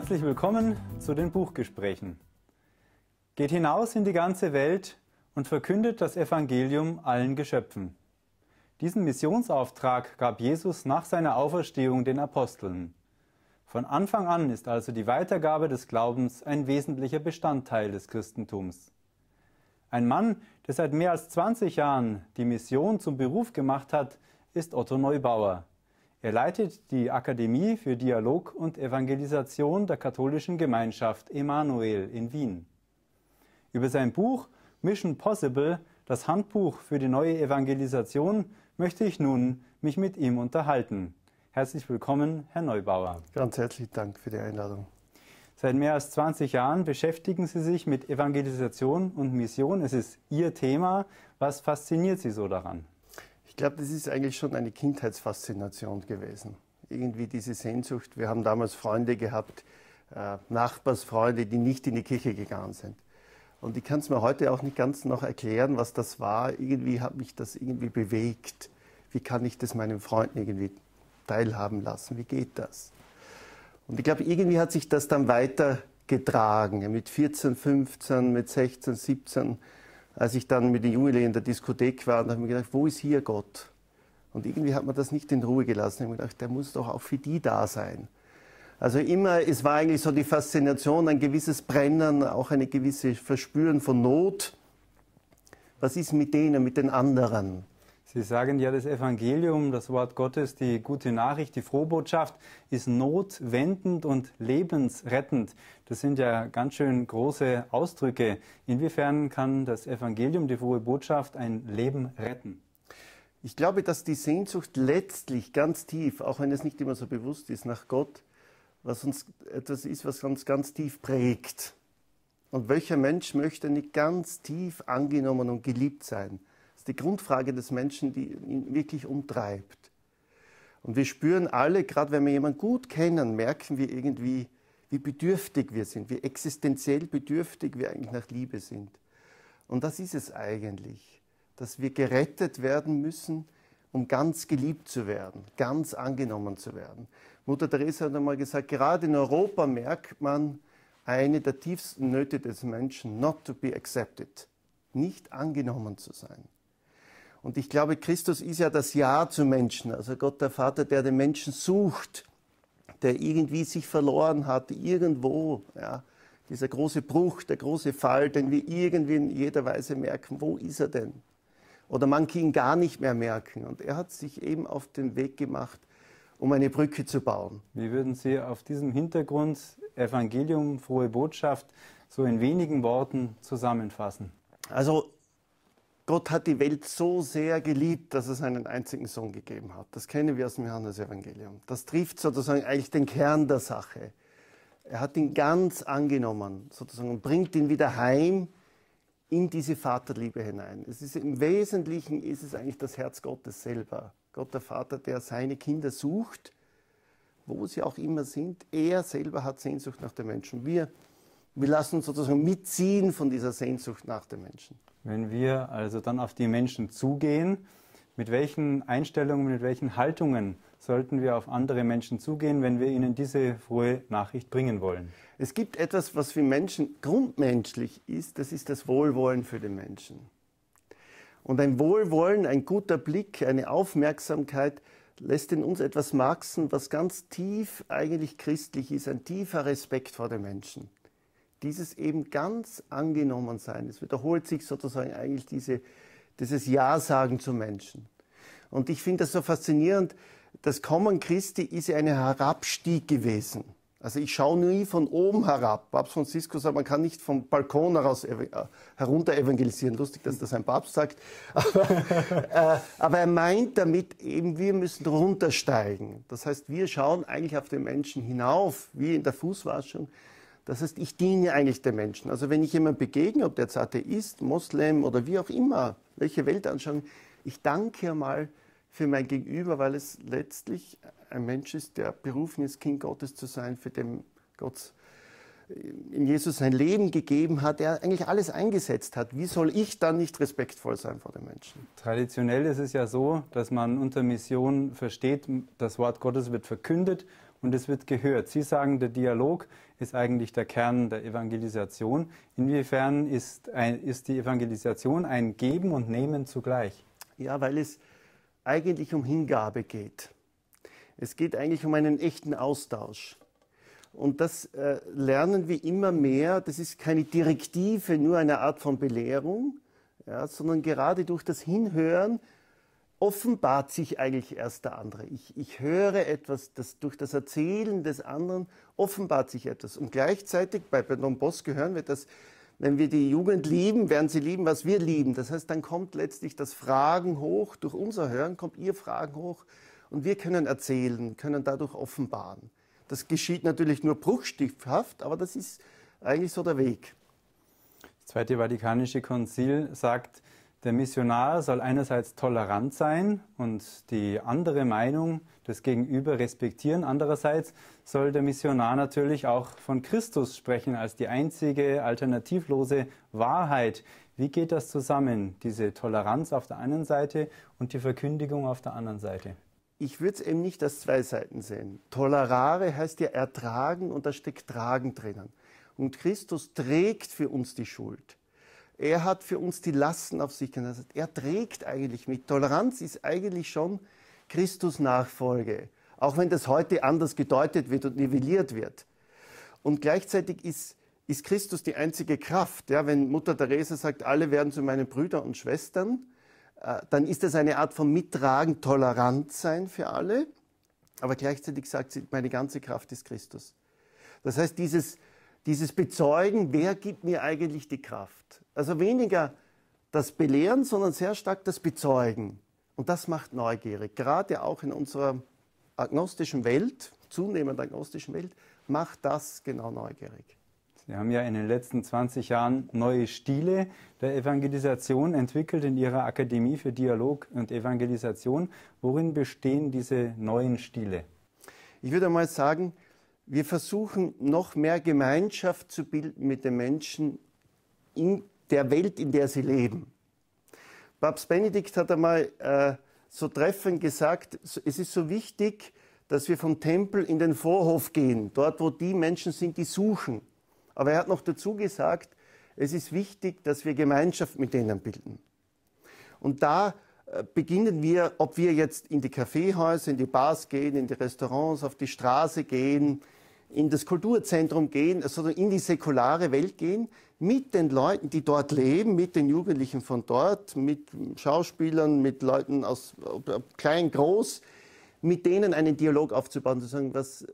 Herzlich willkommen zu den Buchgesprächen. Geht hinaus in die ganze Welt und verkündet das Evangelium allen Geschöpfen. Diesen Missionsauftrag gab Jesus nach seiner Auferstehung den Aposteln. Von Anfang an ist also die Weitergabe des Glaubens ein wesentlicher Bestandteil des Christentums. Ein Mann, der seit mehr als 20 Jahren die Mission zum Beruf gemacht hat, ist Otto Neubauer. Er leitet die Akademie für Dialog und Evangelisation der katholischen Gemeinschaft Emanuel in Wien. Über sein Buch Mission Possible, das Handbuch für die neue Evangelisation, möchte ich nun mich mit ihm unterhalten. Herzlich willkommen, Herr Neubauer. Ganz herzlichen Dank für die Einladung. Seit mehr als 20 Jahren beschäftigen Sie sich mit Evangelisation und Mission. Es ist Ihr Thema. Was fasziniert Sie so daran? glaube, das ist eigentlich schon eine Kindheitsfaszination gewesen. Irgendwie diese Sehnsucht. Wir haben damals Freunde gehabt, äh, Nachbarsfreunde, die nicht in die Kirche gegangen sind. Und ich kann es mir heute auch nicht ganz noch erklären, was das war. Irgendwie hat mich das irgendwie bewegt. Wie kann ich das meinen Freunden irgendwie teilhaben lassen? Wie geht das? Und ich glaube, irgendwie hat sich das dann weitergetragen. Mit 14, 15, mit 16, 17 als ich dann mit den Juwelen in der Diskothek war, habe ich mir gedacht, wo ist hier Gott? Und irgendwie hat man das nicht in Ruhe gelassen. Ich habe mir gedacht, der muss doch auch für die da sein. Also immer, es war eigentlich so die Faszination, ein gewisses Brennen, auch eine gewisse Verspüren von Not. Was ist mit denen, mit den anderen? Sie sagen ja, das Evangelium, das Wort Gottes, die gute Nachricht, die Frohbotschaft ist notwendend und lebensrettend. Das sind ja ganz schön große Ausdrücke. Inwiefern kann das Evangelium, die frohe Botschaft, ein Leben retten? Ich glaube, dass die Sehnsucht letztlich ganz tief, auch wenn es nicht immer so bewusst ist, nach Gott, was uns etwas ist, was uns ganz tief prägt. Und welcher Mensch möchte nicht ganz tief angenommen und geliebt sein? die Grundfrage des Menschen, die ihn wirklich umtreibt. Und wir spüren alle, gerade wenn wir jemanden gut kennen, merken wir irgendwie, wie bedürftig wir sind, wie existenziell bedürftig wir eigentlich nach Liebe sind. Und das ist es eigentlich, dass wir gerettet werden müssen, um ganz geliebt zu werden, ganz angenommen zu werden. Mutter Teresa hat einmal gesagt, gerade in Europa merkt man eine der tiefsten Nöte des Menschen, not to be accepted, nicht angenommen zu sein. Und ich glaube, Christus ist ja das Ja zu Menschen, also Gott der Vater, der den Menschen sucht, der irgendwie sich verloren hat, irgendwo. Ja. Dieser große Bruch, der große Fall, den wir irgendwie in jeder Weise merken, wo ist er denn? Oder man kann ihn gar nicht mehr merken. Und er hat sich eben auf den Weg gemacht, um eine Brücke zu bauen. Wie würden Sie auf diesem Hintergrund Evangelium, frohe Botschaft so in wenigen Worten zusammenfassen? Also Gott hat die Welt so sehr geliebt, dass es einen einzigen Sohn gegeben hat. Das kennen wir aus dem Johannes-Evangelium. Das trifft sozusagen eigentlich den Kern der Sache. Er hat ihn ganz angenommen, sozusagen, und bringt ihn wieder heim in diese Vaterliebe hinein. Es ist, Im Wesentlichen ist es eigentlich das Herz Gottes selber. Gott der Vater, der seine Kinder sucht, wo sie auch immer sind. Er selber hat Sehnsucht nach den Menschen. Wir wir lassen uns sozusagen mitziehen von dieser Sehnsucht nach dem Menschen. Wenn wir also dann auf die Menschen zugehen, mit welchen Einstellungen, mit welchen Haltungen sollten wir auf andere Menschen zugehen, wenn wir ihnen diese frohe Nachricht bringen wollen? Es gibt etwas, was für Menschen grundmenschlich ist, das ist das Wohlwollen für den Menschen. Und ein Wohlwollen, ein guter Blick, eine Aufmerksamkeit lässt in uns etwas marxen, was ganz tief eigentlich christlich ist, ein tiefer Respekt vor den Menschen dieses eben ganz angenommen sein. Es wiederholt sich sozusagen eigentlich diese, dieses Ja sagen zu Menschen. Und ich finde das so faszinierend. Das Kommen Christi ist ja ein Herabstieg gewesen. Also ich schaue nie von oben herab. Papst Franziskus sagt, man kann nicht vom Balkon heraus äh, herunter evangelisieren. Lustig, dass das ein Papst sagt. Aber, äh, aber, er meint damit eben, wir müssen runtersteigen. Das heißt, wir schauen eigentlich auf den Menschen hinauf, wie in der Fußwaschung. Das heißt, ich diene eigentlich den Menschen. Also wenn ich jemandem begegne, ob der jetzt Atheist, Moslem oder wie auch immer, welche Weltanschauung, ich danke ja mal für mein Gegenüber, weil es letztlich ein Mensch ist, der berufen ist, Kind Gottes zu sein, für den Gott in Jesus sein Leben gegeben hat, der eigentlich alles eingesetzt hat. Wie soll ich dann nicht respektvoll sein vor den Menschen? Traditionell ist es ja so, dass man unter Mission versteht, das Wort Gottes wird verkündet und es wird gehört. Sie sagen, der Dialog ist eigentlich der Kern der Evangelisation. Inwiefern ist, ein, ist die Evangelisation ein Geben und Nehmen zugleich? Ja, weil es eigentlich um Hingabe geht. Es geht eigentlich um einen echten Austausch. Und das äh, lernen wir immer mehr. Das ist keine Direktive, nur eine Art von Belehrung, ja, sondern gerade durch das Hinhören offenbart sich eigentlich erst der andere. Ich, ich höre etwas, das, durch das Erzählen des anderen offenbart sich etwas. Und gleichzeitig bei Don Bosco hören wir das, wenn wir die Jugend lieben, werden sie lieben, was wir lieben. Das heißt, dann kommt letztlich das Fragen hoch, durch unser Hören kommt ihr Fragen hoch und wir können erzählen, können dadurch offenbaren. Das geschieht natürlich nur bruchstifthaft, aber das ist eigentlich so der Weg. Das Zweite Vatikanische Konzil sagt, der Missionar soll einerseits tolerant sein und die andere Meinung des Gegenüber respektieren. Andererseits soll der Missionar natürlich auch von Christus sprechen als die einzige alternativlose Wahrheit. Wie geht das zusammen, diese Toleranz auf der einen Seite und die Verkündigung auf der anderen Seite? ich würde es eben nicht als zwei Seiten sehen. Tolerare heißt ja ertragen und da steckt tragen drinnen. Und Christus trägt für uns die Schuld. Er hat für uns die Lasten auf sich genommen. Er trägt eigentlich mit. Toleranz ist eigentlich schon Christus Nachfolge. Auch wenn das heute anders gedeutet wird und nivelliert wird. Und gleichzeitig ist, ist Christus die einzige Kraft. Ja, wenn Mutter Teresa sagt, alle werden zu meinen Brüdern und Schwestern, äh, dann ist das eine Art von Mittragen, tolerant sein für alle. Aber gleichzeitig sagt sie, meine ganze Kraft ist Christus. Das heißt, dieses, dieses Bezeugen, wer gibt mir eigentlich die Kraft? Also weniger das Belehren, sondern sehr stark das Bezeugen. Und das macht neugierig. Gerade auch in unserer agnostischen Welt, zunehmend agnostischen Welt, macht das genau neugierig. Wir haben ja in den letzten 20 Jahren neue Stile der Evangelisation entwickelt in Ihrer Akademie für Dialog und Evangelisation. Worin bestehen diese neuen Stile? Ich würde mal sagen, wir versuchen noch mehr Gemeinschaft zu bilden mit den Menschen in der Welt, in der sie leben. Papst Benedikt hat einmal äh, so treffend gesagt, es ist so wichtig, dass wir vom Tempel in den Vorhof gehen, dort, wo die Menschen sind, die suchen. Aber er hat noch dazu gesagt, es ist wichtig, dass wir Gemeinschaft mit denen bilden. Und da äh, beginnen wir, ob wir jetzt in die Kaffeehäuser, in die Bars gehen, in die Restaurants, auf die Straße gehen, in das Kulturzentrum gehen, also in die säkulare Welt gehen, mit den Leuten, die dort leben, mit den Jugendlichen von dort, mit Schauspielern, mit Leuten aus klein, groß, mit denen einen Dialog aufzubauen, zu sagen, was,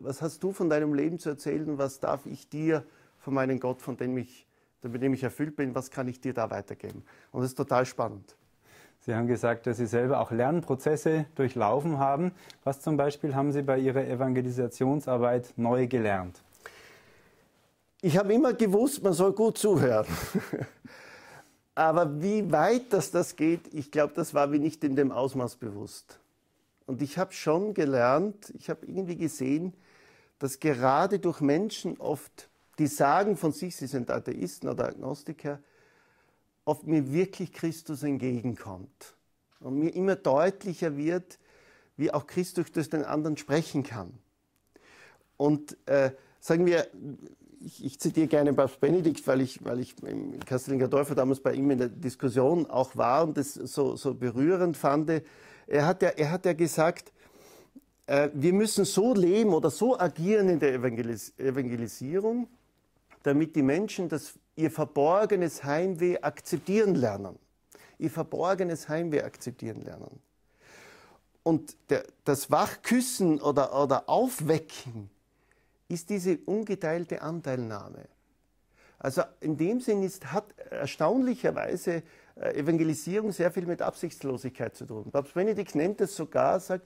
was hast du von deinem Leben zu erzählen? Was darf ich dir von meinem Gott, von dem ich, mit dem ich erfüllt bin, was kann ich dir da weitergeben? Und das ist total spannend. Sie haben gesagt, dass Sie selber auch Lernprozesse durchlaufen haben. Was zum Beispiel haben Sie bei Ihrer Evangelisationsarbeit neu gelernt? Ich habe immer gewusst, man soll gut zuhören. Aber wie weit das das geht, ich glaube, das war mir nicht in dem Ausmaß bewusst. Und ich habe schon gelernt, ich habe irgendwie gesehen, dass gerade durch Menschen oft, die sagen von sich, sie sind Atheisten oder Agnostiker, oft mir wirklich Christus entgegenkommt. Und mir immer deutlicher wird, wie auch Christus durch den anderen sprechen kann. Und äh, sagen wir, ich, ich, zitiere gerne Papst Benedikt, weil ich, weil ich im Kastelinker Dörfer damals bei ihm in der Diskussion auch war und das so, so berührend fand er hat ja, er hat ja gesagt, äh, wir müssen so leben oder so agieren in der Evangelis Evangelisierung, damit die Menschen das, ihr verborgenes Heimweh akzeptieren lernen. Ihr verborgenes Heimweh akzeptieren lernen. Und der, das Wachküssen oder, oder Aufwecken ist diese ungeteilte Anteilnahme. Also in dem Sinn ist, hat erstaunlicherweise äh, Evangelisierung sehr viel mit Absichtslosigkeit zu tun. Papst Benedikt nennt es sogar, sagt,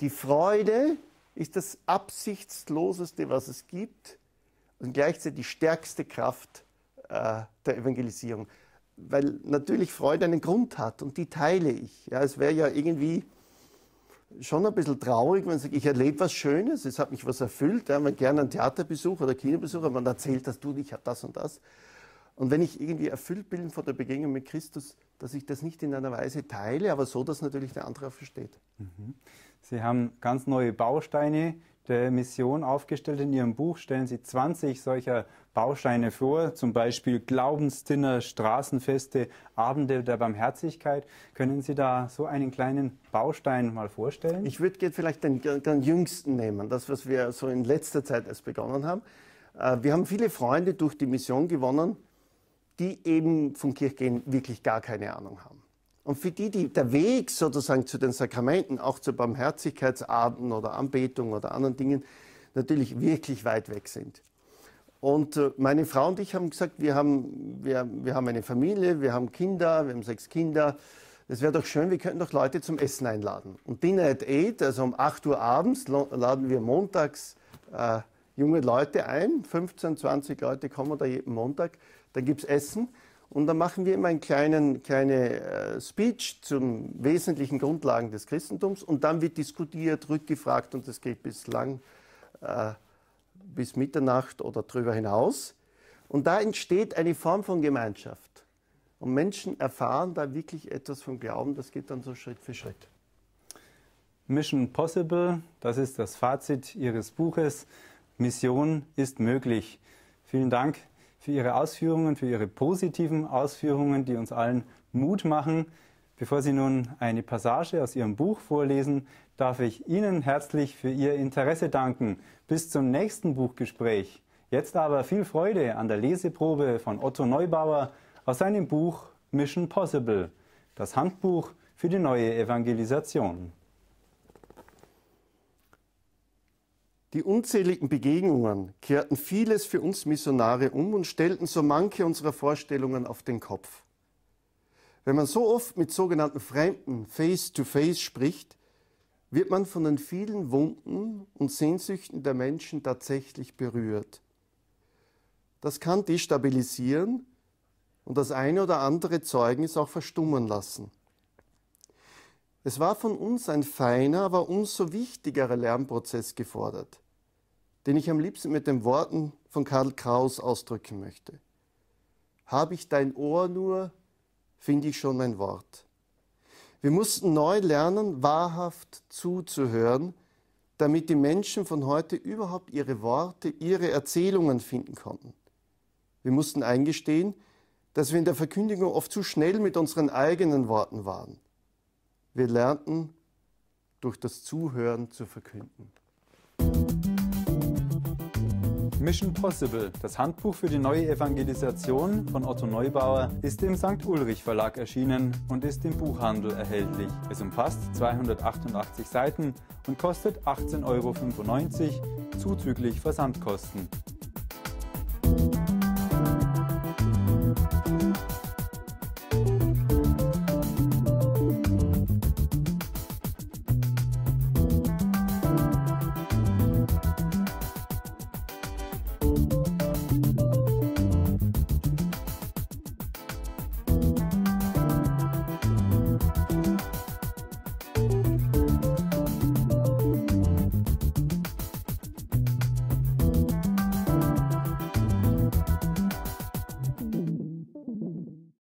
die Freude ist das Absichtsloseste, was es gibt und gleichzeitig die stärkste Kraft äh, der Evangelisierung. Weil natürlich Freude einen Grund hat und die teile ich. Ja, es wäre ja irgendwie schon ein bisschen traurig, wenn man sagt, ich erlebe was Schönes, es hat mich was erfüllt. Ja, man gerne einen Theaterbesuch oder Kinobesuch, aber man erzählt das, du, ich habe das und das. Und wenn ich irgendwie erfüllt bin von der Begegnung mit Christus, dass ich das nicht in einer Weise teile, aber so, dass natürlich der andere auch versteht. Mhm. Sie haben ganz neue Bausteine der Mission aufgestellt. In Ihrem Buch stellen Sie 20 solcher Bausteine vor, zum Beispiel Glaubensdinner, Straßenfeste, Abende der Barmherzigkeit. Können Sie da so einen kleinen Baustein mal vorstellen? Ich würde vielleicht den, den jüngsten nehmen, das, was wir so in letzter Zeit erst begonnen haben. Äh, wir haben viele Freunde durch die Mission gewonnen, die eben vom Kirchgehen wirklich gar keine Ahnung haben. Und für die, die der Weg sozusagen zu den Sakramenten, auch zu Barmherzigkeitsarten oder Anbetung oder anderen Dingen, natürlich wirklich weit weg sind. Und äh, meine Frau und ich haben gesagt, wir haben, wir, wir haben eine Familie, wir haben Kinder, wir haben sechs Kinder. Es wäre doch schön, wir könnten doch Leute zum Essen einladen. Und Dinner at Eight, also um 8 Uhr abends, laden wir montags äh, junge Leute ein. 15, 20 Leute kommen da jeden Montag dann gibt es Essen und dann machen wir immer einen kleinen kleine, äh, Speech zum wesentlichen Grundlagen des Christentums und dann wird diskutiert, rückgefragt und das geht bislang äh, bis Mitternacht oder darüber hinaus. Und da entsteht eine Form von Gemeinschaft. Und Menschen erfahren da wirklich etwas vom Glauben, das geht dann so Schritt für Schritt. Mission Possible, das ist das Fazit Ihres Buches. Mission ist möglich. Vielen Dank, für Ihre Ausführungen, für Ihre positiven Ausführungen, die uns allen Mut machen. Bevor Sie nun eine Passage aus Ihrem Buch vorlesen, darf ich Ihnen herzlich für Ihr Interesse danken. Bis zum nächsten Buchgespräch. Jetzt aber viel Freude an der Leseprobe von Otto Neubauer aus seinem Buch Mission Possible, das Handbuch für die neue Evangelisation. Die unzähligen Begegnungen kehrten vieles für uns Missionare um und stellten so manche unserer Vorstellungen auf den Kopf. Wenn man so oft mit sogenannten Fremden face-to-face -face spricht, wird man von den vielen Wunden und Sehnsüchten der Menschen tatsächlich berührt. Das kann destabilisieren und das eine oder andere Zeugnis auch verstummen lassen. Es war von uns ein feiner, aber umso wichtigerer Lernprozess gefordert den ich am liebsten mit den Worten von Karl Kraus ausdrücken möchte. Habe ich dein Ohr nur, finde ich schon mein Wort. Wir mussten neu lernen, wahrhaft zuzuhören, damit die Menschen von heute überhaupt ihre Worte, ihre Erzählungen finden konnten. Wir mussten eingestehen, dass wir in der Verkündigung oft zu schnell mit unseren eigenen Worten waren. Wir lernten durch das Zuhören zu verkünden. Mission Possible, das Handbuch für die neue Evangelisation von Otto Neubauer, ist im St. Ulrich Verlag erschienen und ist im Buchhandel erhältlich. Es umfasst 288 Seiten und kostet 18,95 Euro zuzüglich Versandkosten.